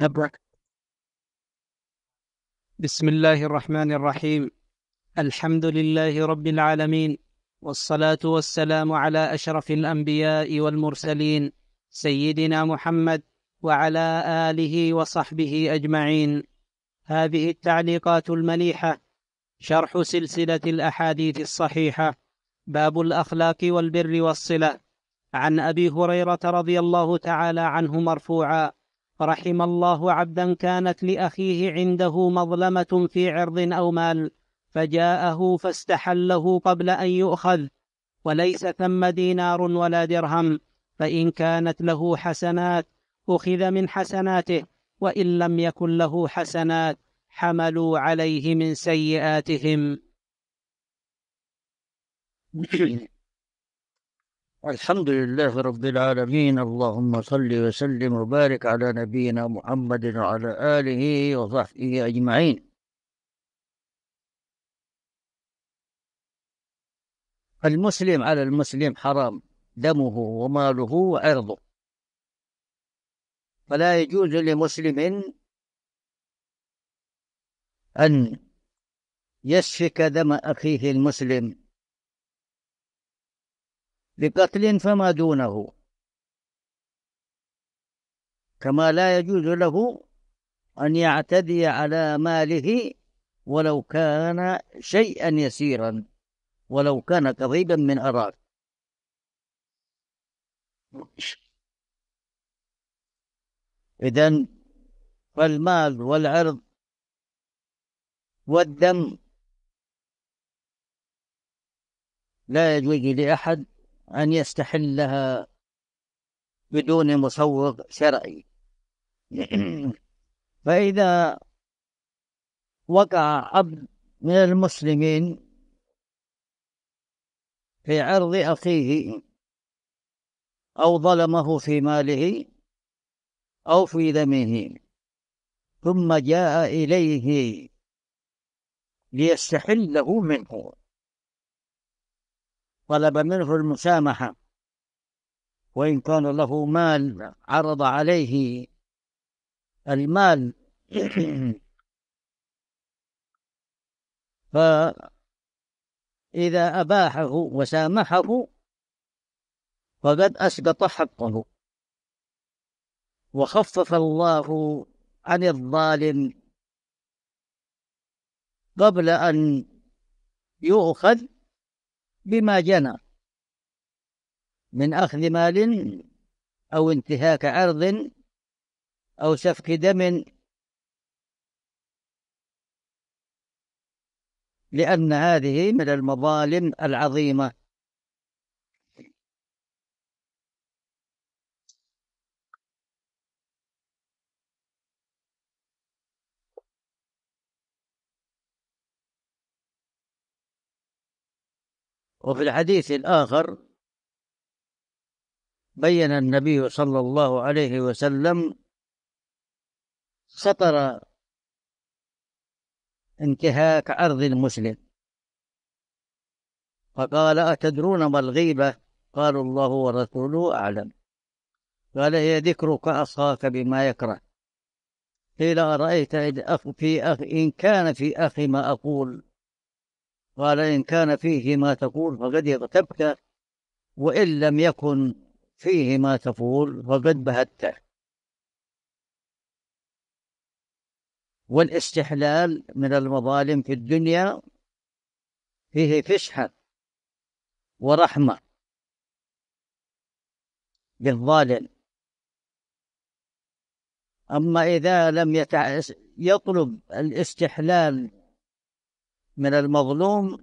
أبرك بسم الله الرحمن الرحيم الحمد لله رب العالمين والصلاة والسلام على أشرف الأنبياء والمرسلين سيدنا محمد وعلى آله وصحبه أجمعين هذه التعليقات المليحة شرح سلسلة الأحاديث الصحيحة باب الأخلاق والبر والصلة عن أبي هريرة رضي الله تعالى عنه مرفوعا رحم الله عبدا كانت لأخيه عنده مظلمة في عرض أو مال فجاءه فاستحله قبل أن يؤخذ وليس ثم دينار ولا درهم فإن كانت له حسنات أخذ من حسناته وإن لم يكن له حسنات حملوا عليه من سيئاتهم الحمد لله رب العالمين اللهم صل وسلم وبارك على نبينا محمد وعلى آله وصحبه أجمعين المسلم على المسلم حرام دمه وماله وعرضه فلا يجوز لمسلم أن يسفك دم أخيه المسلم لقتل فما دونه كما لا يجوز له أن يعتدي على ماله ولو كان شيئا يسيرا ولو كان قريبا من أراك إذا فالمال والعرض والدم لا يجوز لأحد أن يستحلها بدون مسوغ شرعي فإذا وقع عبد من المسلمين في عرض أخيه أو ظلمه في ماله أو في دمه ثم جاء إليه ليستحله منه طلب منه المسامحة وإن كان له مال عرض عليه المال فإذا أباحه وسامحه فقد أسقط حقه وخفف الله عن الظالم قبل أن يؤخذ بما جنى من أخذ مال أو انتهاك عرض أو سفك دم لأن هذه من المظالم العظيمة وفي الحديث الآخر بين النبي صلى الله عليه وسلم خطر انتهاك عرض المسلم فقال أتدرون ما الغيبة قالوا الله ورسوله أعلم قال هي ذكرك أخاك بما يكره قيل أرأيت أخ في أخ إن كان في أخي ما أقول قال إن كان فيه ما تقول فقد اغتبته وإن لم يكن فيه ما تقول فقد بهته والاستحلال من المظالم في الدنيا فيه فشحة ورحمة للظالم أما إذا لم يطلب الاستحلال من المظلوم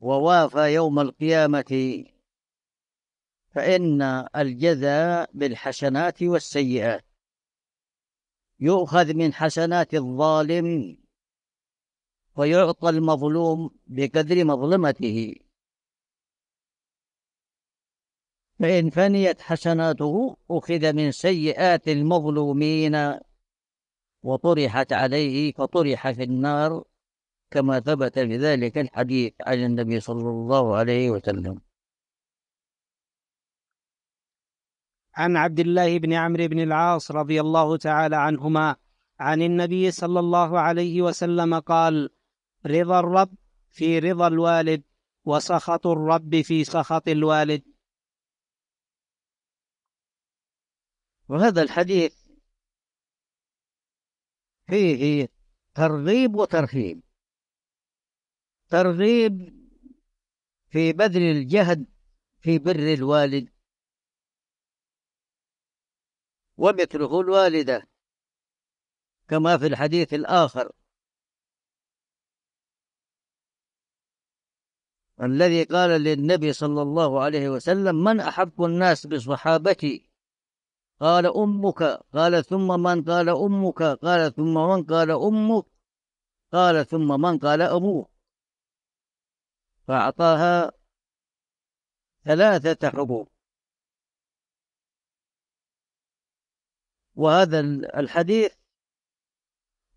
ووافى يوم القيامة فإن الجزاء بالحسنات والسيئات يؤخذ من حسنات الظالم ويعطى المظلوم بقدر مظلمته فإن فنيت حسناته أخذ من سيئات المظلومين وطرحت عليه فطرح في النار كما ثبت بذلك الحديث عن النبي صلى الله عليه وسلم عن عبد الله بن عمرو بن العاص رضي الله تعالى عنهما عن النبي صلى الله عليه وسلم قال رضا الرب في رضا الوالد وسخط الرب في سخط الوالد وهذا الحديث فيه ترغيب وترهيب ترغيب في بذل الجهد في بر الوالد ومثله الوالدة كما في الحديث الآخر الذي قال للنبي صلى الله عليه وسلم من أحب الناس بصحابتي قال أمك قال ثم من قال أمك قال ثم من قال أمك قال ثم من قال أبوك فأعطاها ثلاثة حبوب وهذا الحديث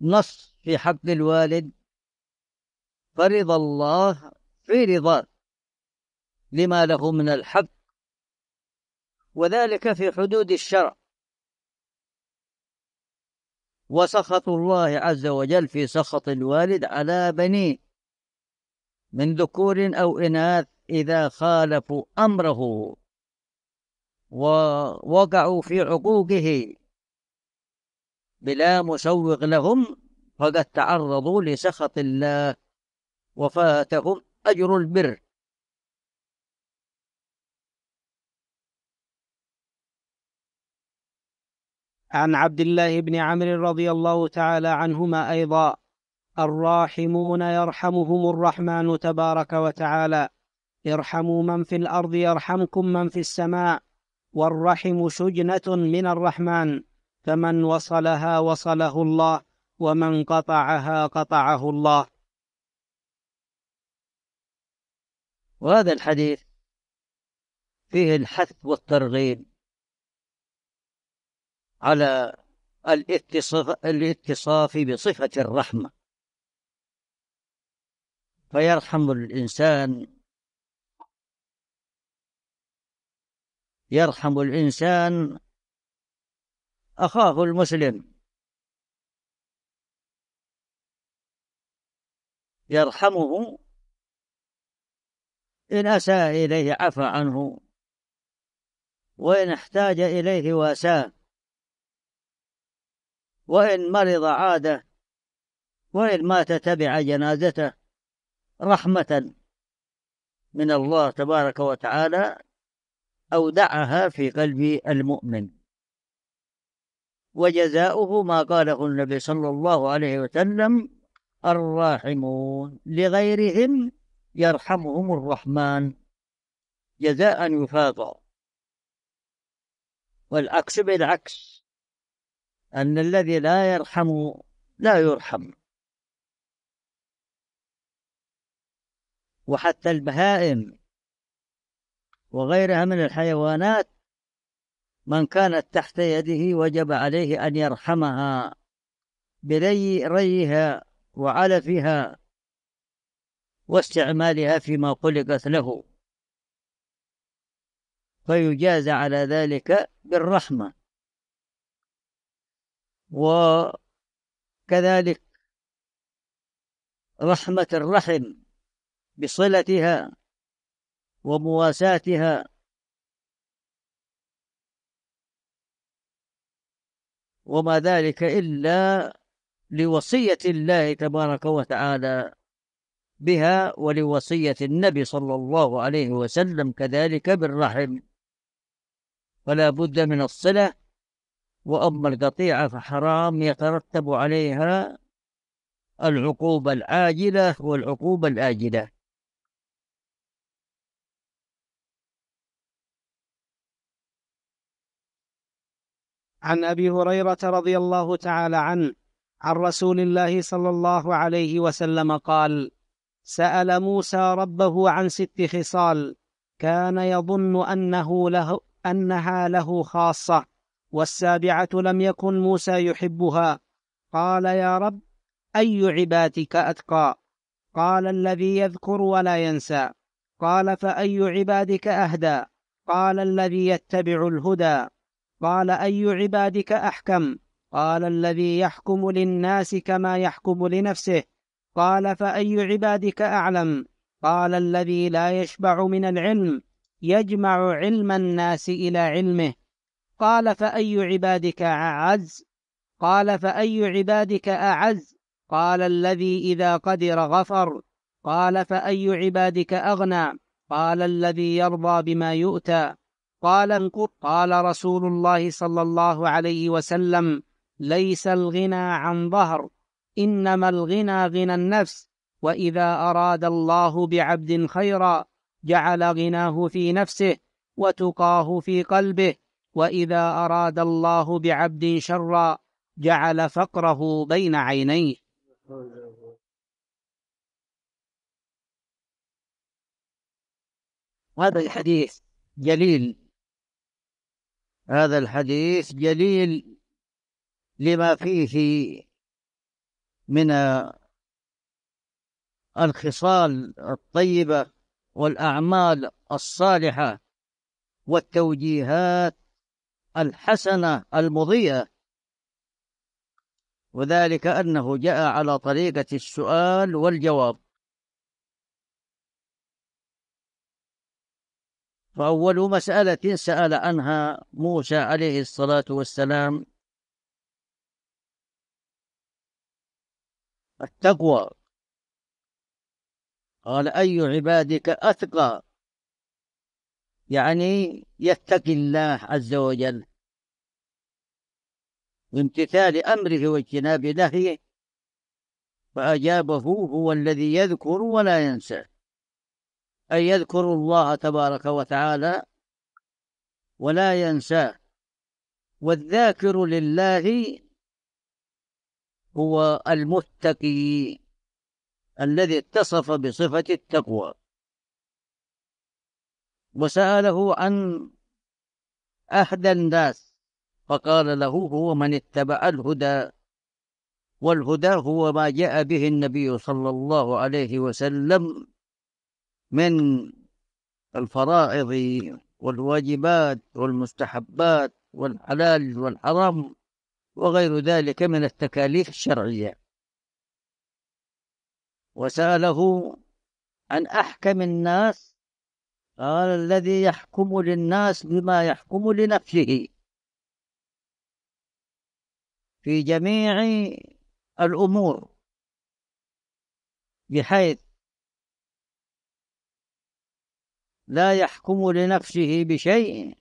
نص في حق الوالد فرض الله في رضاه لما له من الحق وذلك في حدود الشرع وسخط الله عز وجل في سخط الوالد على بنيه من ذكور أو إناث إذا خالفوا أمره ووقعوا في عقوقه بلا مسوغ لهم فقد تعرضوا لسخط الله وفاتهم أجر البر عن عبد الله بن عمرو رضي الله تعالى عنهما أيضا الراحمون يرحمهم الرحمن تبارك وتعالى ارحموا من في الأرض يرحمكم من في السماء والرحم شجنة من الرحمن فمن وصلها وصله الله ومن قطعها قطعه الله وهذا الحديث فيه الحث والترغيب على الاتصاف, الاتصاف بصفة الرحمة فيرحم الإنسان يرحم الإنسان أخاه المسلم يرحمه إن أساء إليه عفى عنه وإن احتاج إليه واساه وإن مرض عاده وإن مات تبع جنازته رحمة من الله تبارك وتعالى أودعها في قلب المؤمن وجزاؤه ما قاله النبي صلى الله عليه وسلم الراحمون لغيرهم يرحمهم الرحمن جزاء يفاضى والعكس بالعكس أن الذي لا يرحم لا يرحم وحتى البهائم وغيرها من الحيوانات من كانت تحت يده وجب عليه أن يرحمها بري ريها وعلفها واستعمالها فيما خلقت له فيجازى على ذلك بالرحمة وكذلك رحمة الرحم بصلتها ومواساتها وما ذلك إلا لوصية الله تبارك وتعالى بها ولوصية النبي صلى الله عليه وسلم كذلك بالرحم فلا بد من الصلة وأما القطيعة فحرام يترتب عليها العقوبة العاجلة والعقوبة الآجلة عن أبي هريرة رضي الله تعالى عنه عن رسول الله صلى الله عليه وسلم قال سأل موسى ربه عن ست خصال كان يظن أنه له أنها له خاصة والسابعة لم يكن موسى يحبها قال يا رب أي عبادك أتقى قال الذي يذكر ولا ينسى قال فأي عبادك أهدى قال الذي يتبع الهدى قال أي عبادك أحكم قال الذي يحكم للناس كما يحكم لنفسه قال فأي عبادك أعلم قال الذي لا يشبع من العلم يجمع علم الناس إلى علمه قال فأي عبادك أعز قال فأي عبادك أعز قال الذي إذا قدر غفر قال فأي عبادك أغنى قال الذي يرضى بما يؤتى قال انكر قال رسول الله صلى الله عليه وسلم ليس الغنى عن ظهر إنما الغنى غنى النفس وإذا أراد الله بعبد خيرا جعل غناه في نفسه وتقاه في قلبه وإذا أراد الله بعبد شرا جعل فقره بين عينيه هذا الحديث جليل هذا الحديث جليل لما فيه من الخصال الطيبة والأعمال الصالحة والتوجيهات الحسنة المضيئة وذلك أنه جاء على طريقة السؤال والجواب فأول مسألة سأل عنها موسى عليه الصلاة والسلام التقوى قال أي عبادك أتقى يعني يتقي الله عز وجل بامتثال أمره واجتناب نهيه فأجابه هو الذي يذكر ولا ينسى أن يذكروا الله تبارك وتعالى ولا ينساه والذاكر لله هو المتقي الذي اتصف بصفة التقوى وسأله عن أهدى الناس فقال له هو من اتبع الهدى والهدى هو ما جاء به النبي صلى الله عليه وسلم من الفرائض والواجبات والمستحبات والحلال والحرام وغير ذلك من التكاليف الشرعية وسأله عن أحكم الناس قال الذي يحكم للناس بما يحكم لنفسه في جميع الأمور بحيث لا يحكم لنفسه بشيء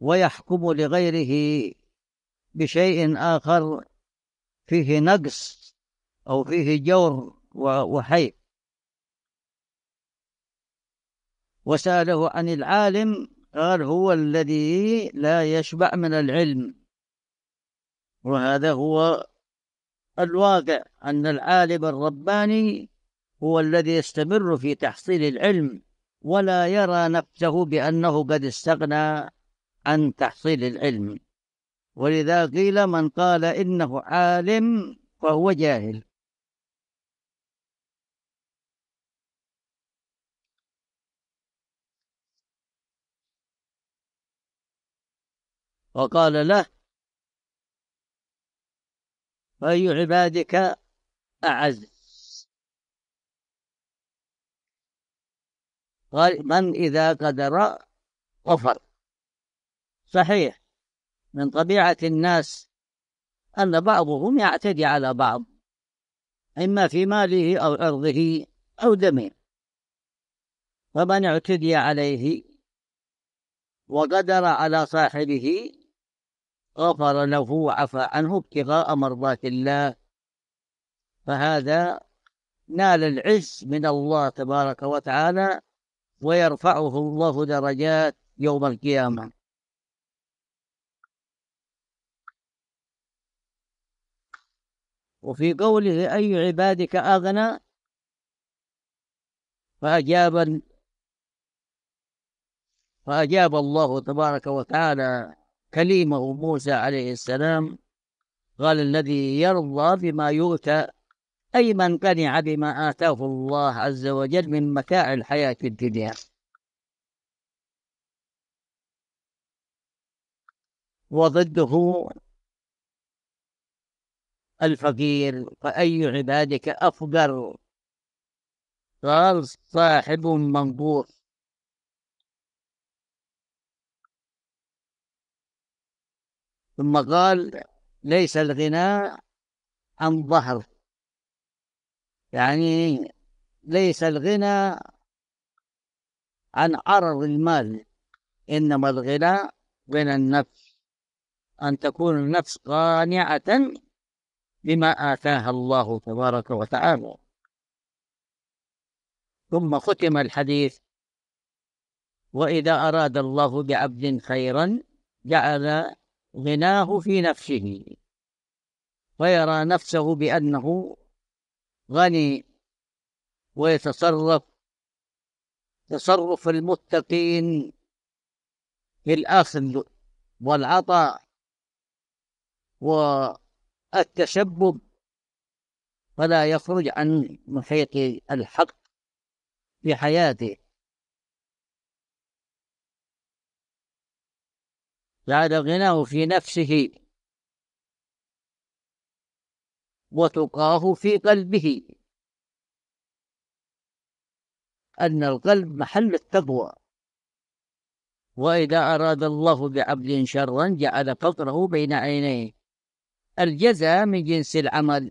ويحكم لغيره بشيء آخر فيه نقص أو فيه جور وحي وسأله عن العالم قال هو الذي لا يشبع من العلم وهذا هو الواقع أن العالم الرباني هو الذي يستمر في تحصيل العلم ولا يرى نفسه بأنه قد استغنى عن تحصيل العلم ولذا قيل من قال إنه عالم فهو جاهل وقال له فأي عبادك أعز قال من إذا قدر غفر صحيح من طبيعة الناس أن بعضهم يعتدي على بعض إما في ماله أو عرضه أو دمه فمن اعتدي عليه وقدر على صاحبه غفر له وعفى عنه ابتغاء مرضات الله فهذا نال العز من الله تبارك وتعالى ويرفعه الله درجات يوم القيامة وفي قوله أي عبادك أغنى فأجاب فأجاب الله تبارك وتعالى كليمه موسى عليه السلام قال الذي يرضى بما يؤتى أي من قنع بما آتاه الله عز وجل من متاع الحياة الدنيا وضده الفقير فأي عبادك أفقر قال صاحب منظور ثم قال ليس الغنى عن ظهر يعني ليس الغنى عن عرض المال إنما الغنى غنى النفس أن تكون النفس قانعة بما آتاها الله تبارك وتعالى ثم ختم الحديث وإذا أراد الله بعبد خيرا جعل غناه في نفسه ويرى نفسه بأنه غني ويتصرف تصرف المتقين في الأخذ والعطاء والتشبب فلا يخرج عن محيط الحق في حياته جعل غناه في نفسه وتقاه في قلبه أن القلب محل التقوى وإذا أراد الله بعبد شرا جعل قطره بين عينيه الجزاء من جنس العمل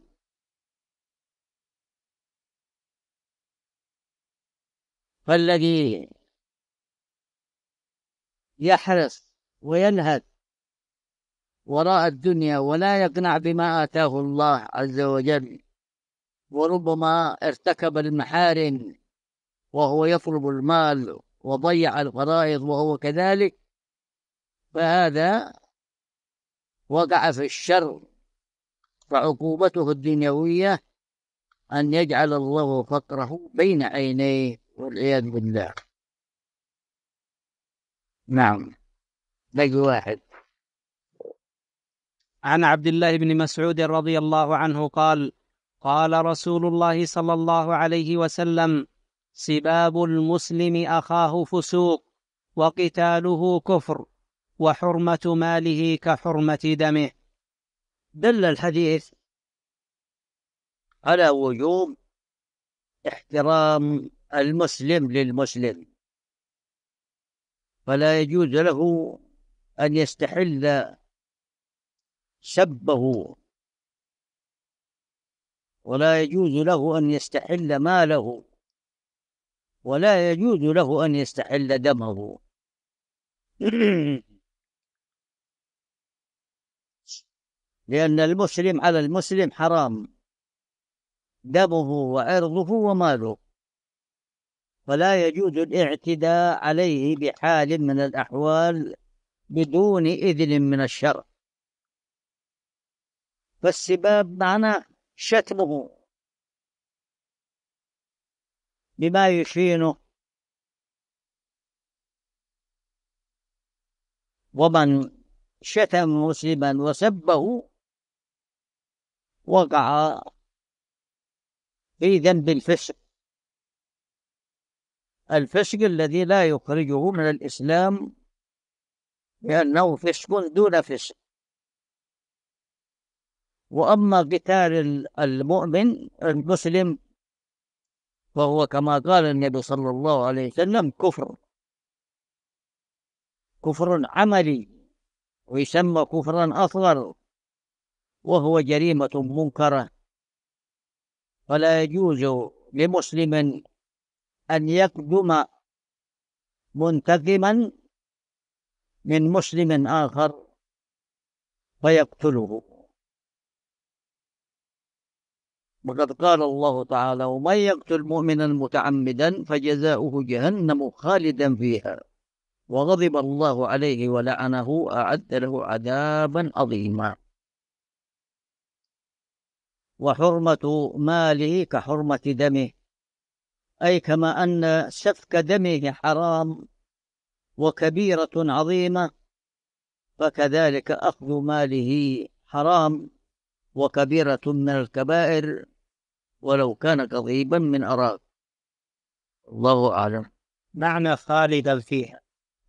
فالذي يحرص وينهد وراء الدنيا ولا يقنع بما آتاه الله عز وجل وربما ارتكب المحارم وهو يطلب المال وضيع الفرائض وهو كذلك فهذا وقع في الشر فعقوبته الدنيوية أن يجعل الله فقره بين عينيه والعياذ بالله نعم نجي واحد عن عبد الله بن مسعود رضي الله عنه قال قال رسول الله صلى الله عليه وسلم سباب المسلم أخاه فسوق وقتاله كفر وحرمة ماله كحرمة دمه دل الحديث على وجوب احترام المسلم للمسلم فلا يجوز له أن يستحل سبه ولا يجوز له أن يستحل ماله ولا يجوز له أن يستحل دمه لأن المسلم على المسلم حرام دمه وعرضه وماله فلا يجوز الاعتداء عليه بحال من الأحوال بدون إذن من الشرع فالسباب معنى شتمه بما يشينه ومن شتم مسلما وسبه وقع في ذنب الفسق الفسق الذي لا يخرجه من الإسلام لأنه فسق دون فسق وأما قتال المؤمن المسلم فهو كما قال النبي صلى الله عليه وسلم كفر كفر عملي ويسمى كفرا أصغر وهو جريمة منكرة فلا يجوز لمسلم أن يقدم منتقما من مسلم آخر فيقتله وقد قال الله تعالى ومن يقتل مؤمنا متعمدا فجزاؤه جهنم خالدا فيها وغضب الله عليه ولعنه أعد له عذابا عظيما وحرمة ماله كحرمة دمه أي كما أن سفك دمه حرام وكبيرة عظيمة فكذلك أخذ ماله حرام وكبيرة من الكبائر ولو كان قضيبا من أراك الله أعلم معنى خالدا فيها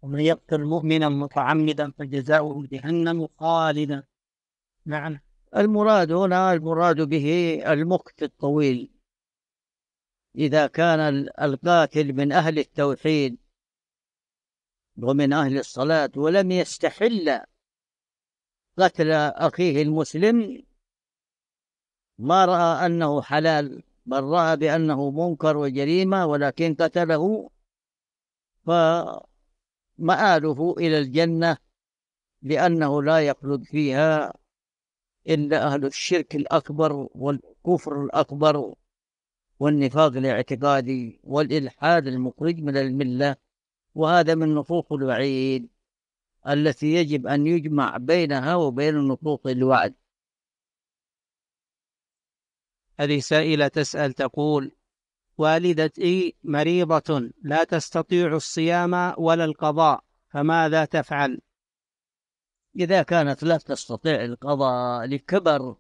ومن يقتل مؤمنا متعمدا فجزاؤه جهنم خالدا معنى المراد هنا المراد به المقت الطويل إذا كان القاتل من أهل التوحيد ومن أهل الصلاة ولم يستحل قتل أخيه المسلم ما رأى أنه حلال بل رأى بأنه منكر وجريمة ولكن قتله فمآله إلى الجنة لأنه لا يخلد فيها إلا أهل الشرك الأكبر والكفر الأكبر والنفاق الاعتقادي والإلحاد المخرج من الملة وهذا من نصوص الوعيد التي يجب أن يجمع بينها وبين نصوص الوعد هذه سائلة تسأل تقول والدتي مريضة لا تستطيع الصيام ولا القضاء فماذا تفعل؟ إذا كانت لا تستطيع القضاء لكبر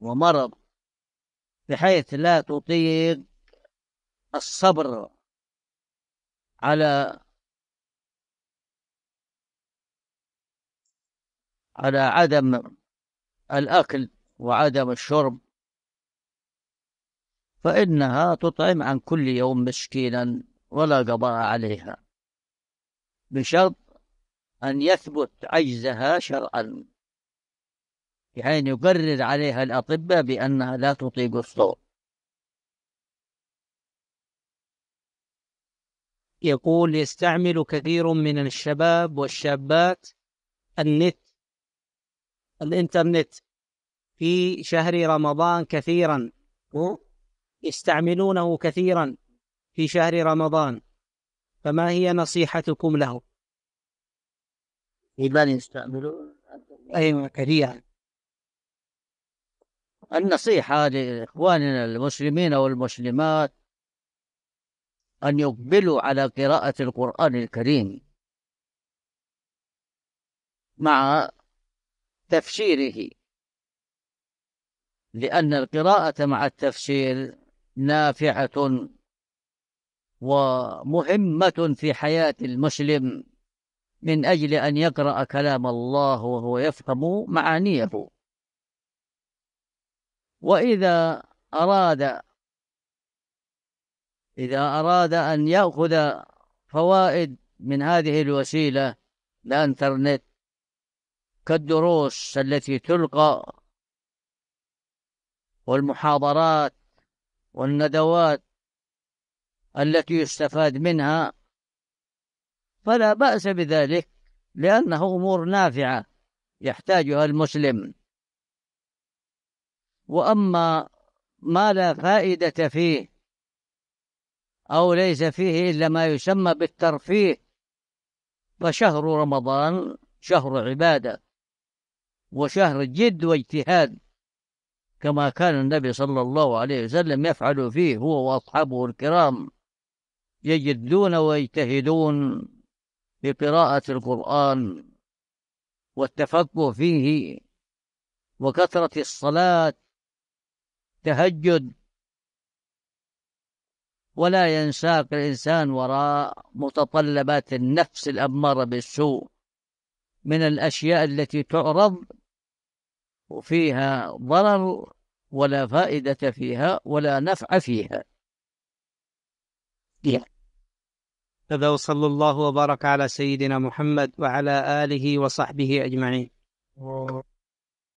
ومرض بحيث لا تطيق الصبر على على عدم الأكل وعدم الشرب فإنها تطعم عن كل يوم مسكينا ولا قضاء عليها بشرط أن يثبت عجزها شرعا يعني يقرر عليها الأطباء بأنها لا تطيق الصوم يقول يستعمل كثير من الشباب والشابات النت الإنترنت في شهر رمضان كثيرا يستعملونه كثيرا في شهر رمضان فما هي نصيحتكم له؟ لمن يستعملون أيوة كثيرا النصيحة لإخواننا المسلمين والمسلمات أن يقبلوا على قراءة القرآن الكريم مع تفسيره لأن القراءة مع التفسير نافعة ومهمة في حياة المسلم من أجل أن يقرأ كلام الله وهو يفهم معانيه وإذا أراد إذا أراد أن يأخذ فوائد من هذه الوسيلة الإنترنت كالدروس التي تلقى والمحاضرات والندوات التي يستفاد منها فلا بأس بذلك لأنه أمور نافعة يحتاجها المسلم وأما ما لا فائدة فيه أو ليس فيه إلا ما يسمى بالترفيه فشهر رمضان شهر عبادة وشهر جد واجتهاد كما كان النبي صلى الله عليه وسلم يفعل فيه هو وأصحابه الكرام يجدون ويجتهدون في قراءة القرآن والتفقه فيه وكثرة الصلاة تهجد ولا ينساق الإنسان وراء متطلبات النفس الأمارة بالسوء من الأشياء التي تعرض وفيها ضرر ولا فائدة فيها ولا نفع فيها هذا وصلى الله وبارك على سيدنا محمد وعلى آله وصحبه أجمعين